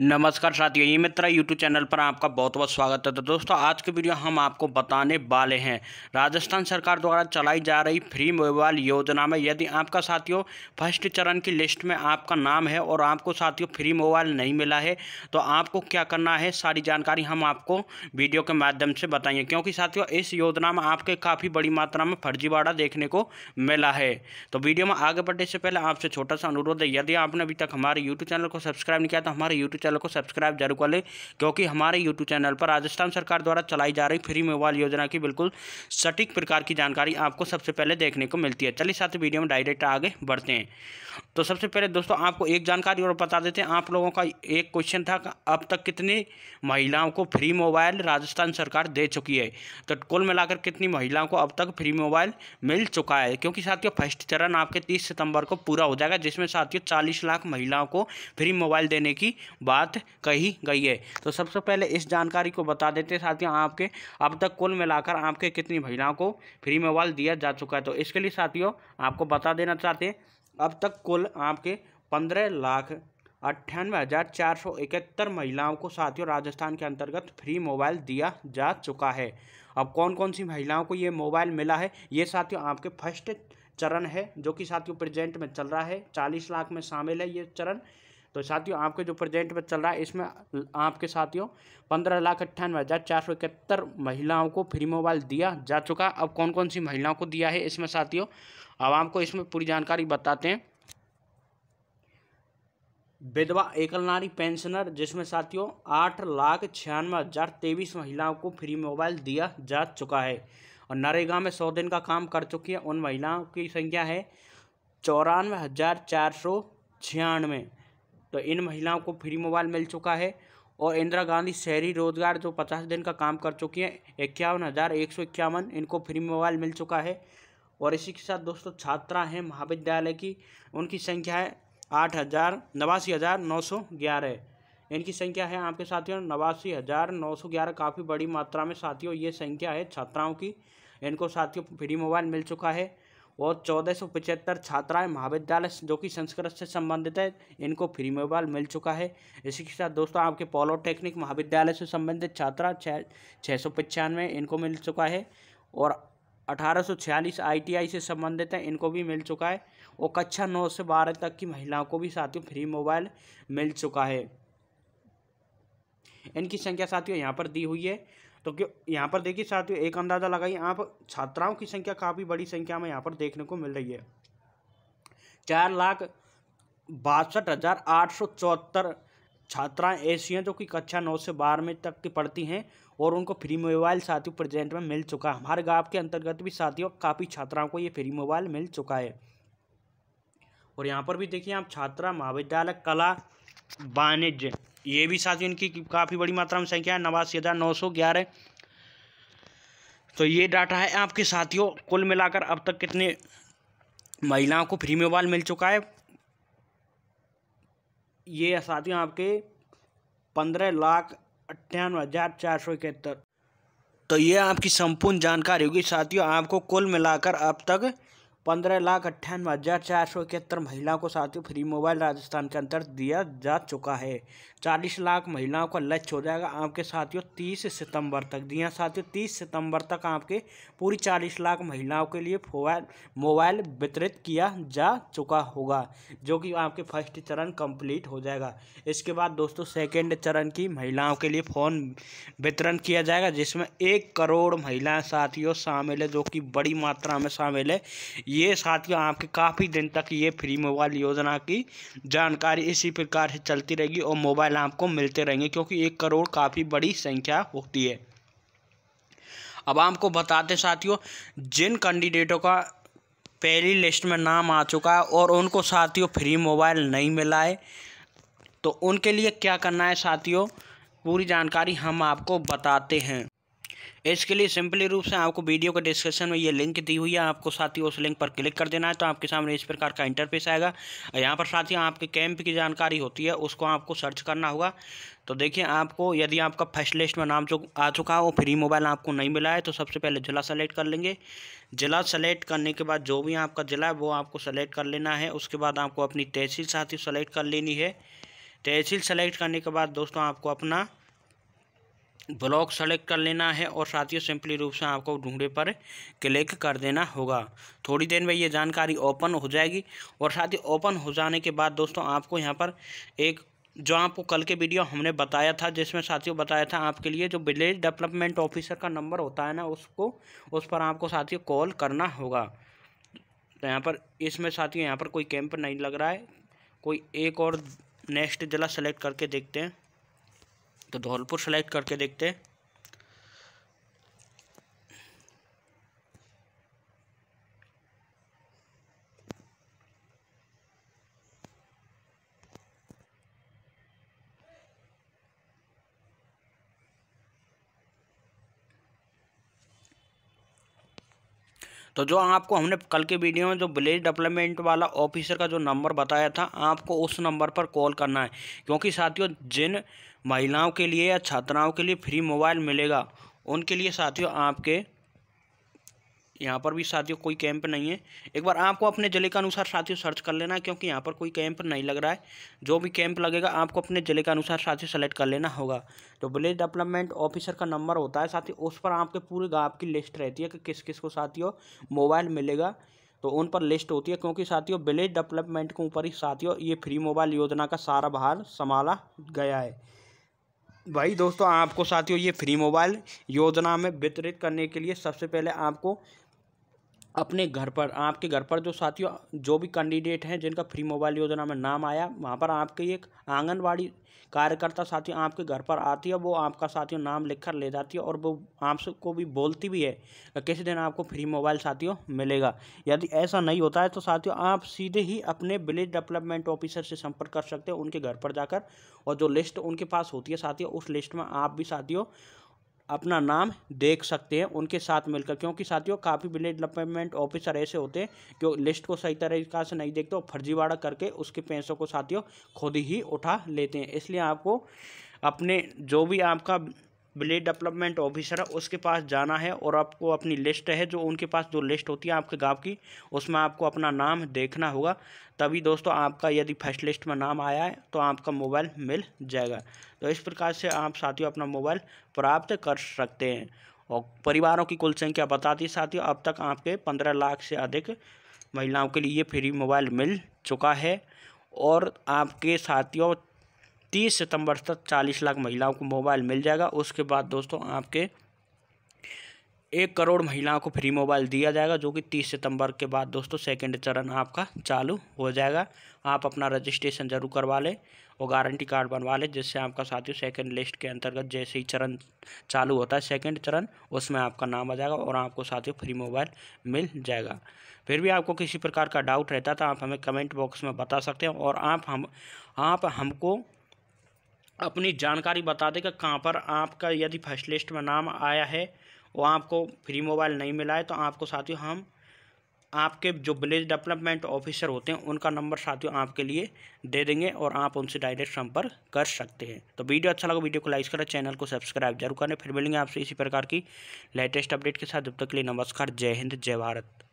नमस्कार साथियों ये मित्रा यूट्यूब चैनल पर आपका बहुत बहुत स्वागत है तो दोस्तों आज की वीडियो हम आपको बताने वाले हैं राजस्थान सरकार द्वारा चलाई जा रही फ्री मोबाइल योजना में यदि आपका साथियों फर्स्ट चरण की लिस्ट में आपका नाम है और आपको साथियों फ्री मोबाइल नहीं मिला है तो आपको क्या करना है सारी जानकारी हम आपको वीडियो के माध्यम से बताएंगे क्योंकि साथियों इस योजना में आपके काफ़ी बड़ी मात्रा में फर्जीवाड़ा देखने को मिला है तो वीडियो में आगे बढ़ने से पहले आपसे छोटा सा अनुरोध है यदि आपने अभी तक हमारे यूट्यूब चैनल को सब्सक्राइब नहीं किया तो हमारे यूट्यूब चैनल को सब्सक्राइब जरूर कर लें क्योंकि हमारे यूट्यूब चैनल पर राजस्थान सरकार द्वारा चलाई जा रही फ्री मोबाइल योजना की बिल्कुल सटीक प्रकार की जानकारी आपको सबसे पहले देखने को मिलती है चलिए साथ वीडियो में डायरेक्ट आगे बढ़ते हैं तो सबसे पहले दोस्तों आपको एक जानकारी और बता देते हैं आप लोगों का एक क्वेश्चन था अब तक कितनी महिलाओं को फ्री मोबाइल राजस्थान सरकार दे चुकी है तो कुल मिलाकर कितनी महिलाओं को अब तक फ्री मोबाइल मिल चुका है क्योंकि साथियों फर्स्ट चरण आपके 30 सितंबर को पूरा हो जाएगा जिसमें साथियों 40 लाख महिलाओं को फ्री मोबाइल देने की बात बात कही गई है तो सबसे पहले इस जानकारी को बता देते साथियों आपके अब तक कुल मिलाकर आपके कितनी महिलाओं को फ्री मोबाइल दिया जा चुका है तो इसके लिए साथियों आपको बता देना चाहते हैं अब तक कुल आपके पंद्रह लाख अट्ठानवे हज़ार चार सौ इकहत्तर महिलाओं को साथियों राजस्थान के अंतर्गत फ्री मोबाइल दिया जा चुका है अब कौन कौन सी महिलाओं को ये मोबाइल मिला है ये साथियों आपके फर्स्ट चरण है जो कि साथियों प्रेजेंट में चल रहा है चालीस लाख में शामिल है ये चरण तो साथियों आपके जो प्रेजेंट में चल रहा है इसमें आपके साथियों पंद्रह लाख अट्ठानवे हज़ार चार सौ इकहत्तर महिलाओं को फ्री मोबाइल दिया जा चुका अब कौन कौन सी महिलाओं को दिया है इसमें साथियों अब आपको इसमें पूरी जानकारी बताते हैं विधवा एकल नारी पेंशनर जिसमें साथियों आठ लाख छियानवे हज़ार तेईस महिलाओं को फ्री मोबाइल दिया जा चुका है और नरेगा में सौ दिन का काम कर चुकी है उन महिलाओं की संख्या है चौरानवे हज़ार चार सौ छियानवे तो इन महिलाओं को फ्री मोबाइल मिल चुका है और इंदिरा गांधी शहरी रोजगार जो पचास दिन का काम कर चुकी हैं इक्यावन हज़ार एक सौ इक्यावन इनको फ्री मोबाइल मिल चुका है और इसी के साथ दोस्तों छात्रा हैं महाविद्यालय की उनकी संख्या है आठ हज़ार नवासी हज़ार नौ सौ ग्यारह इनकी संख्या है आपके साथियों नवासी हज़ार नौ सौ ग्यारह काफ़ी बड़ी मात्रा में साथियों ये संख्या है छात्राओं की इनको साथियों फ्री मोबाइल मिल चुका है और चौदह सौ पचहत्तर छात्राएँ महाविद्यालय जो कि संस्कृत से संबंधित है इनको फ्री मोबाइल मिल चुका है इसी के साथ दोस्तों आपके पॉलोटेक्निक महाविद्यालय से संबंधित छात्रा छः छः सौ पचानवे इनको मिल चुका है और अठारह सौ छियालीस आई से संबंधित है इनको भी मिल चुका है और कक्षा नौ से बारह तक की महिलाओं को भी साथियों फ्री मोबाइल मिल चुका है इनकी संख्या साथियों यहाँ पर दी हुई है तो क्यों यहाँ पर देखिए साथियों एक अंदाज़ा लगाइए यहाँ पर छात्राओं की संख्या काफ़ी बड़ी संख्या में यहाँ पर देखने को मिल रही है चार लाख बासठ हज़ार आठ सौ चौहत्तर छात्राएँ ऐसी हैं जो कि कक्षा नौ से बारहवीं तक की पढ़ती हैं और उनको फ्री मोबाइल साथियों प्रेजेंट में मिल चुका है हमारे गाँव के अंतर्गत भी साथियों काफ़ी छात्राओं को ये फ्री मोबाइल मिल चुका है और यहाँ पर भी देखिए आप छात्रा महाविद्यालय कला वाणिज्य ये भी साथियों इनकी काफ़ी बड़ी मात्रा में संख्या है नवासी हज़ार नौ सौ ग्यारह तो ये डाटा है आपके साथियों कुल मिलाकर अब तक कितने महिलाओं को फ्री मोबाइल मिल चुका है ये साथियों आपके पंद्रह लाख अट्ठानवे हज़ार चार सौ इकहत्तर तो ये आपकी संपूर्ण जानकारी होगी साथियों आपको कुल मिलाकर अब तक पंद्रह लाख अट्ठानवे हज़ार चार सौ इकहत्तर महिलाओं को साथियों फ्री मोबाइल राजस्थान के अंतर्गत दिया जा चुका है चालीस लाख महिलाओं का लक्ष्य हो जाएगा आपके साथियों तीस सितंबर तक दिया हाँ साथियों तीस सितंबर तक आपके पूरी चालीस लाख महिलाओं के लिए मोबाइल वितरित किया जा चुका होगा जो कि आपके फर्स्ट चरण कंप्लीट हो जाएगा इसके बाद दोस्तों सेकेंड चरण की महिलाओं के लिए फ़ोन वितरण किया जाएगा जिसमें एक करोड़ महिलाएं साथियों शामिल है जो कि बड़ी मात्रा में शामिल है ये साथियों आपके काफ़ी दिन तक ये फ्री मोबाइल योजना की जानकारी इसी प्रकार से चलती रहेगी और मोबाइल आपको मिलते रहेंगे क्योंकि एक करोड़ काफ़ी बड़ी संख्या होती है अब आपको बताते साथियों जिन कैंडिडेटों का पहली लिस्ट में नाम आ चुका है और उनको साथियों फ्री मोबाइल नहीं मिला है तो उनके लिए क्या करना है साथियों पूरी जानकारी हम आपको बताते हैं इसके लिए सिंपली रूप से आपको वीडियो के डिस्क्रिप्शन में ये लिंक दी हुई है आपको साथ ही उस लिंक पर क्लिक कर देना है तो आपके सामने इस प्रकार का इंटरफेस आएगा यहाँ पर साथ ही आपके कैंप की जानकारी होती है उसको आपको सर्च करना होगा तो देखिए आपको यदि आपका फर्स्ट लिस्ट में नाम जो आ चुका हो फ्री मोबाइल आपको नहीं मिला है तो सबसे पहले ज़िला सेलेक्ट कर लेंगे ज़िला सेलेक्ट करने के बाद जो भी आपका ज़िला है वो आपको सेलेक्ट कर लेना है उसके बाद आपको अपनी तहसील साथ ही सेलेक्ट कर लेनी है तहसील सेलेक्ट करने के बाद दोस्तों आपको अपना ब्लॉक सेलेक्ट कर लेना है और साथियों सिंपली रूप से आपको ढूंढे पर क्लिक कर देना होगा थोड़ी देर में ये जानकारी ओपन हो जाएगी और साथ ही ओपन हो जाने के बाद दोस्तों आपको यहाँ पर एक जो आपको कल के वीडियो हमने बताया था जिसमें साथियों बताया था आपके लिए जो विलेज डेवलपमेंट ऑफिसर का नंबर होता है ना उसको उस पर आपको साथियों कॉल करना होगा तो यहाँ पर इसमें साथियों यहाँ पर कोई कैंप नहीं लग रहा है कोई एक और नेक्स्ट ज़िला सेलेक्ट करके देखते हैं तो धौलपुर सेलेक्ट करके देखते तो जो आपको हमने कल के वीडियो में जो विलेज डेवलपमेंट वाला ऑफिसर का जो नंबर बताया था आपको उस नंबर पर कॉल करना है क्योंकि साथियों जिन महिलाओं के लिए या छात्राओं के लिए फ्री मोबाइल मिलेगा उनके लिए साथियों आपके यहाँ पर भी साथियों कोई कैंप नहीं है एक बार आपको अपने ज़िले के अनुसार साथियों सर्च कर लेना है क्योंकि यहाँ पर कोई कैंप नहीं लग रहा है जो भी कैंप लगेगा आपको अपने ज़िले के अनुसार साथियों सेलेक्ट कर लेना होगा तो विलेज डेवलपमेंट ऑफिसर का नंबर होता है साथियों उस पर आपके पूरे गाँव की लिस्ट रहती है कि किस किस को साथियों मोबाइल मिलेगा तो उन पर लिस्ट होती है क्योंकि साथियों विलेज डेवलपमेंट के ऊपर ही साथियों ये फ्री मोबाइल योजना का सारा भार संभाला गया है भाई दोस्तों आपको साथियों ये फ्री मोबाइल योजना में वितरित करने के लिए सबसे पहले आपको अपने घर पर आपके घर पर जो साथियों जो भी कैंडिडेट हैं जिनका फ्री मोबाइल योजना में नाम आया वहाँ पर आपके एक आंगनबाड़ी कार्यकर्ता साथी आपके घर पर आती है वो आपका साथियों नाम लिख कर ले जाती है और वो आपसे को भी बोलती भी है किसी दिन आपको फ्री मोबाइल साथियों मिलेगा यदि ऐसा नहीं होता है तो साथियों आप सीधे ही अपने विलेज डेवलपमेंट ऑफिसर से संपर्क कर सकते हो उनके घर पर जाकर और जो लिस्ट उनके पास होती है साथियों उस लिस्ट में आप भी साथियों अपना नाम देख सकते हैं उनके साथ मिलकर क्योंकि साथियों काफ़ी विलेज डेवलपमेंट ऑफिसर ऐसे होते हैं जो लिस्ट को सही तरीका से नहीं देखते और फर्जीवाड़ा करके उसके पैसों को साथियों खुद ही उठा लेते हैं इसलिए आपको अपने जो भी आपका विलेज डेवलपमेंट ऑफिसर है उसके पास जाना है और आपको अपनी लिस्ट है जो उनके पास जो लिस्ट होती है आपके गाँव की उसमें आपको अपना नाम देखना होगा तभी दोस्तों आपका यदि फर्स्ट लिस्ट में नाम आया है तो आपका मोबाइल मिल जाएगा तो इस प्रकार से आप साथियों अपना मोबाइल प्राप्त कर सकते हैं और परिवारों की कुल संख्या बताती साथियों अब तक आपके पंद्रह लाख से अधिक महिलाओं के लिए फ्री मोबाइल मिल चुका है और आपके साथियों तीस सितंबर तक चालीस लाख महिलाओं को मोबाइल मिल जाएगा उसके बाद दोस्तों आपके एक करोड़ महिलाओं को फ्री मोबाइल दिया जाएगा जो कि तीस सितंबर के बाद दोस्तों सेकंड चरण आपका चालू हो जाएगा आप अपना रजिस्ट्रेशन जरूर करवा लें और गारंटी कार्ड बनवा लें जिससे आपका साथियों सेकंड लिस्ट के अंतर्गत जैसे ही चरण चालू होता है सेकंड चरण उसमें आपका नाम आ जाएगा और आपको साथियों फ्री मोबाइल मिल जाएगा फिर भी आपको किसी प्रकार का डाउट रहता तो आप हमें कमेंट बॉक्स में बता सकते हैं और आप हम आप हमको अपनी जानकारी बता देगा कहाँ पर आपका यदि फर्स्ट लिस्ट में नाम आया है वो आपको फ्री मोबाइल नहीं मिला है तो आपको साथियों हम आपके जो विलेज डेवलपमेंट ऑफिसर होते हैं उनका नंबर साथियों आपके लिए दे देंगे और आप उनसे डायरेक्ट संपर्क कर सकते हैं तो वीडियो अच्छा लगा वीडियो को लाइक करें चैनल को सब्सक्राइब जरूर करें फिर मिलेंगे आपसे इसी प्रकार की लेटेस्ट अपडेट के साथ जब तक के लिए नमस्कार जय हिंद जय भारत